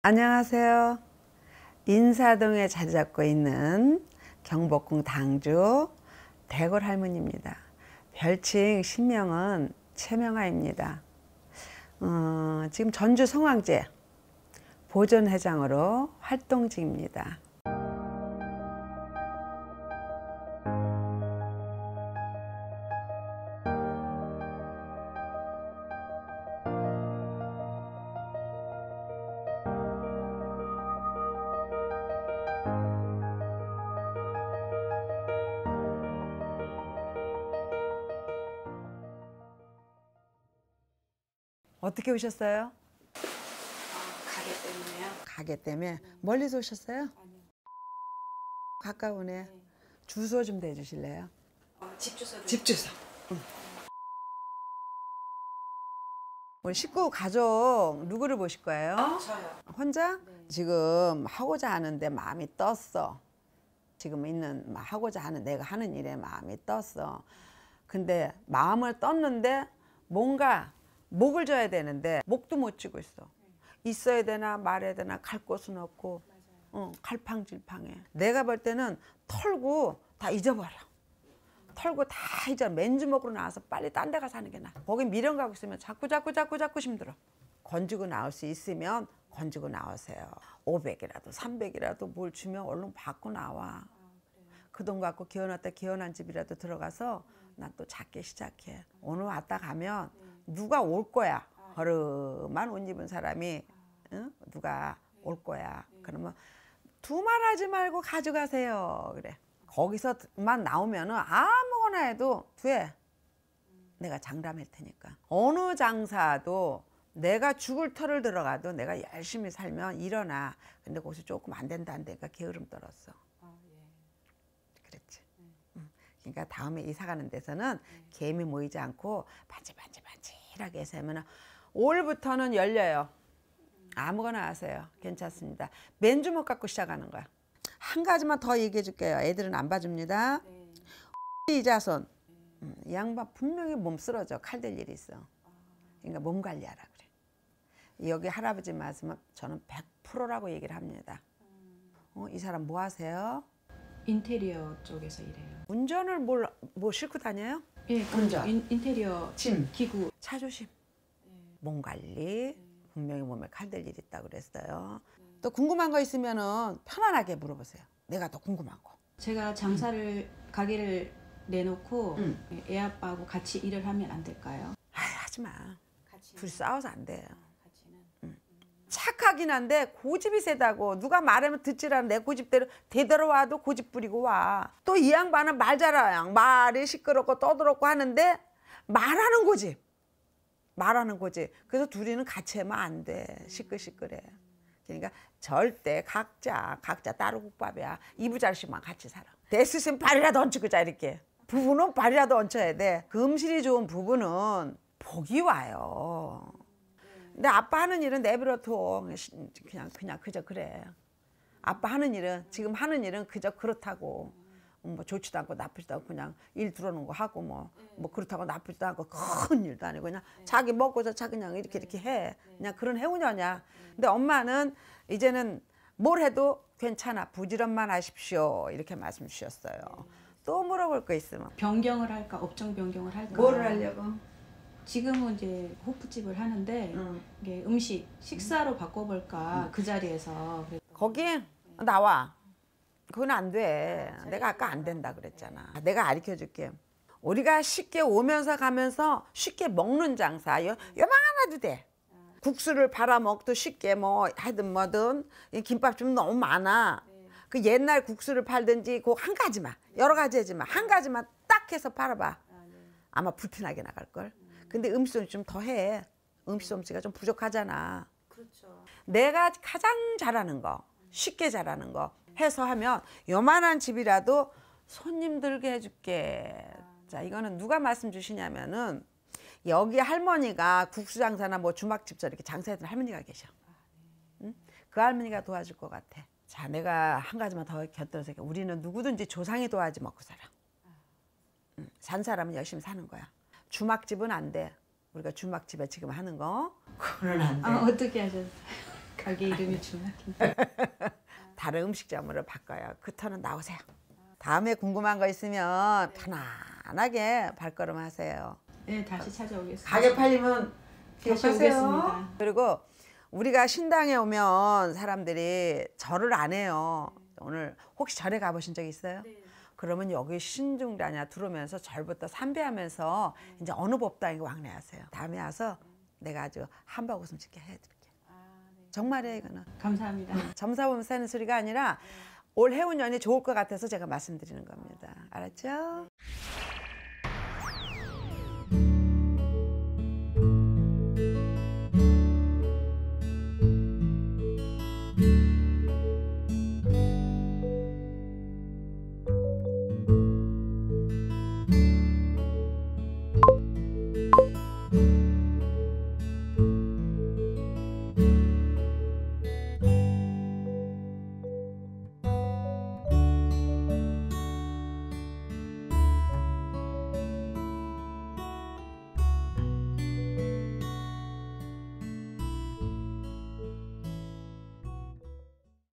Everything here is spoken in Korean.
안녕하세요. 인사동에 자리 잡고 있는 경복궁 당주 대골 할머니입니다. 별칭 신명은 최명아입니다. 어, 지금 전주 성황제 보존회장으로 활동 중입니다. 어떻게 오셨어요? 가게 때문에요. 가게 때문에 멀리서 오셨어요? 아니요. 가까우네. 네. 주소 좀 대주실래요? 어, 집 주소. 집 주소. 음. 우리 식구 가족 누구를 보실 거예요? 어? 저요. 혼자? 네. 지금 하고자 하는데 마음이 떴어. 지금 있는 하고자 하는 내가 하는 일에 마음이 떴어. 근데 마음을 떴는데 뭔가 목을 줘야 되는데 목도 못 쥐고 있어. 있어야 되나 말해야 되나 갈 곳은 없고 응, 어, 갈팡질팡해. 내가 볼 때는 털고 다 잊어버려. 털고 다 이제 맨주먹으로 나와서 빨리 딴데 가서 하는 게 나아. 거기 미련 가고 있으면 자꾸 자꾸 자꾸 자꾸 힘들어. 건지고 나올 수 있으면 건지고 나오세요. 500이라도 300이라도 뭘 주면 얼른 받고 나와. 그 돈 갖고 기어났다 기어난 집이라도 들어가서 난 또 작게 시작해. 오늘 왔다 가면 누가 올 거야. 허름한 옷 입은 사람이 응? 누가 올 거야. 그러면 두말하지 말고 가져가세요. 그래. 거기서만 나오면은 아무거나 해도 돼. 내가 장담할 테니까. 어느 장사도 내가 죽을 터를 들어가도 내가 열심히 살면 일어나. 근데 거기서 조금 안 된다 안 되니까 게으름 떨었어. 그랬지. 그러니까 다음에 이사 가는 데서는 네. 개미 모이지 않고 반지 반지 반지 확실하게 해서 하면 올부터는 열려요. 아무거나 하세요. 괜찮습니다. 맨 주먹 갖고 시작하는 거야. 한 가지만 더 얘기해 줄게요. 애들은 안 봐줍니다. 네. 이자손. 네. 음, 이 양반 분명히 몸 쓰러져. 칼될 일이 있어. 그러니까 몸 관리하라 그래. 여기 할아버지 말씀은 저는 100%라고 얘기를 합니다. 어, 이 사람 뭐 하세요? 인테리어 쪽에서 일해요. 운전을 뭘, 뭐 싣고 다녀요? 예, 운전. 인, 인테리어 짐, 기구. 차조심, 네. 몸 관리, 네. 분명히 몸에 칼 될 일 있다 그랬어요. 또 궁금한 거있으면 편안하게 물어보세요. 내가 더 궁금한 거. 제가 장사를 가게를 내놓고 응. 음. 애 아빠하고 같이 일을 하면 안 될까요? 아 하지 마. 둘이 싸워서 안 돼요. 어, 음. 착하긴 한데 고집이 세다고 누가 말하면 듣지라는 내 고집대로 되대로 와도 고집 부리고 와. 또 이 양반은 말 잘하양 말이 시끄럽고 떠들었고 하는데 말하는 고집. 말하는 거지. 그래서 둘이는 같이 하면 안 돼. 시끌시끌해. 그러니까 절대 각자 각자 따로 국밥이야. 이부자식만 같이 살아. 됐으면 발이라도 얹히고자 이렇게. 부부는 발이라도 얹혀야 돼. 금실이 그 좋은 부부는 복이 와요. 근데 아빠 하는 일은 내버려둬. 그냥 그냥 그저 그래. 아빠 하는 일은 지금 하는 일은 그저 그렇다고. 음, 뭐 좋지도 않고 나쁘지도 않고 그냥 일 들어오는 거 하고 뭐 네. 뭐 그렇다고 나쁘지도 않고 큰 일도 아니고 그냥 네. 자기 먹고서자 그냥 이렇게 네. 이렇게 해 네. 그냥 그런 해우녀냐 네. 근데 엄마는 이제는 뭘 해도 괜찮아 부지런만 하십시오 이렇게 말씀 주셨어요 또 물어볼 거 있으면 변경을 할까 업종 변경을 할까 뭐를 하려고 지금은 이제 호프집을 하는데 음. 이게 음식 식사로 바꿔볼까 음. 그 자리에서 거기 나와 그건 안 돼. 내가 아까 안 된다 그랬잖아. 네. 내가 가르쳐 줄게. 우리가 쉽게 오면서 가면서 쉽게 먹는 장사. 요, 요만하나도 돼. 아. 국수를 팔아먹도 쉽게 뭐 하든 뭐든 이 김밥 좀 너무 많아. 네. 그 옛날 국수를 팔든지 그한 가지만 네. 여러 가지 하지만 한 가지만 딱 해서 팔아봐. 아, 아마 불티나게 나갈 걸. 음. 근데 음식점이 좀 더해. 음식점수가 좀 부족하잖아. 그렇죠. 내가 가장 잘하는 거, 쉽게 잘하는 거, 해서 하면 요만한 집이라도 손님 들게 해줄게. 자 이거는 누가 말씀 주시냐면은 여기 할머니가 국수 장사나 뭐 주막집 저렇게 장사했던 할머니가 계셔. 응? 그 할머니가 도와줄 것 같아. 자 내가 한 가지만 더 곁들여서 우리는 누구든지 조상이 도와야지 먹고 살아. 응. 산 사람은 열심히 사는 거야. 주막집은 안 돼. 우리가 주막집에 지금 하는 거. 그건 안 돼. 아, 어떻게 하셨어요? 가게 이름이 주막인데. 다른 음식점으로 바꿔요. 그터는 나오세요. 다음에 궁금한 거 있으면 네. 편안하게 발걸음 하세요. 네, 다시 찾아오겠습니다. 가게 팔리면 다시 오겠습 그리고 우리가 신당에 오면 사람들이 절을 안 해요. 오늘 혹시 절에 가보신 적 있어요? 네. 그러면 여기 신중라냐 들어오면서 절부터 삼배하면서 네. 이제 어느 법당에 왕래하세요. 다음에 와서 내가 아주 한바구음 짓게 해드릴게요. 정말이에요 이거는. 감사합니다. 음, 점사보면 사는 소리가 아니라 올 해운 연이 좋을 것 같아서 제가 말씀드리는 겁니다. 알았죠?